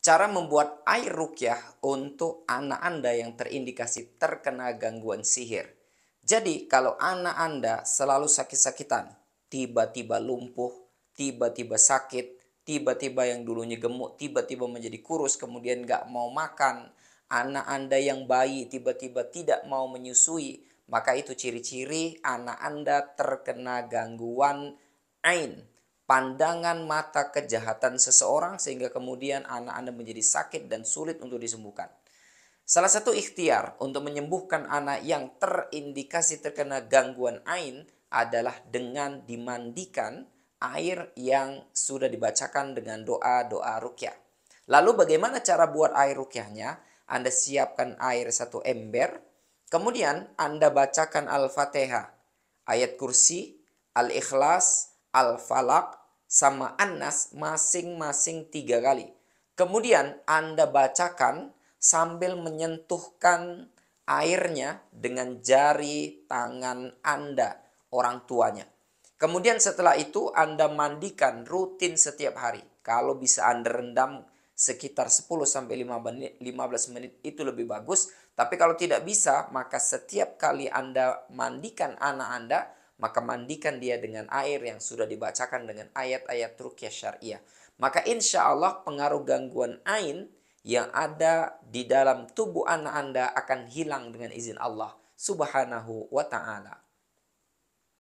Cara membuat air rukyah untuk anak Anda yang terindikasi terkena gangguan sihir. Jadi kalau anak Anda selalu sakit-sakitan, tiba-tiba lumpuh, tiba-tiba sakit, tiba-tiba yang dulunya gemuk, tiba-tiba menjadi kurus, kemudian nggak mau makan, anak Anda yang bayi tiba-tiba tidak mau menyusui, maka itu ciri-ciri anak Anda terkena gangguan ain pandangan mata kejahatan seseorang sehingga kemudian anak Anda menjadi sakit dan sulit untuk disembuhkan. Salah satu ikhtiar untuk menyembuhkan anak yang terindikasi terkena gangguan ain adalah dengan dimandikan air yang sudah dibacakan dengan doa-doa rukyah. Lalu bagaimana cara buat air rukyahnya? Anda siapkan air satu ember, kemudian Anda bacakan Al-Fatihah, ayat kursi, Al-Ikhlas, Al-Falaq, sama Anas masing-masing tiga kali. Kemudian Anda bacakan sambil menyentuhkan airnya dengan jari tangan Anda, orang tuanya. Kemudian setelah itu Anda mandikan rutin setiap hari. Kalau bisa Anda rendam sekitar 10 sampai 15 menit itu lebih bagus. Tapi kalau tidak bisa, maka setiap kali Anda mandikan anak Anda, maka mandikan dia dengan air yang sudah dibacakan dengan ayat-ayat rukyah syariah. Maka insya Allah pengaruh gangguan ain yang ada di dalam tubuh anak Anda akan hilang dengan izin Allah subhanahu wa ta'ala.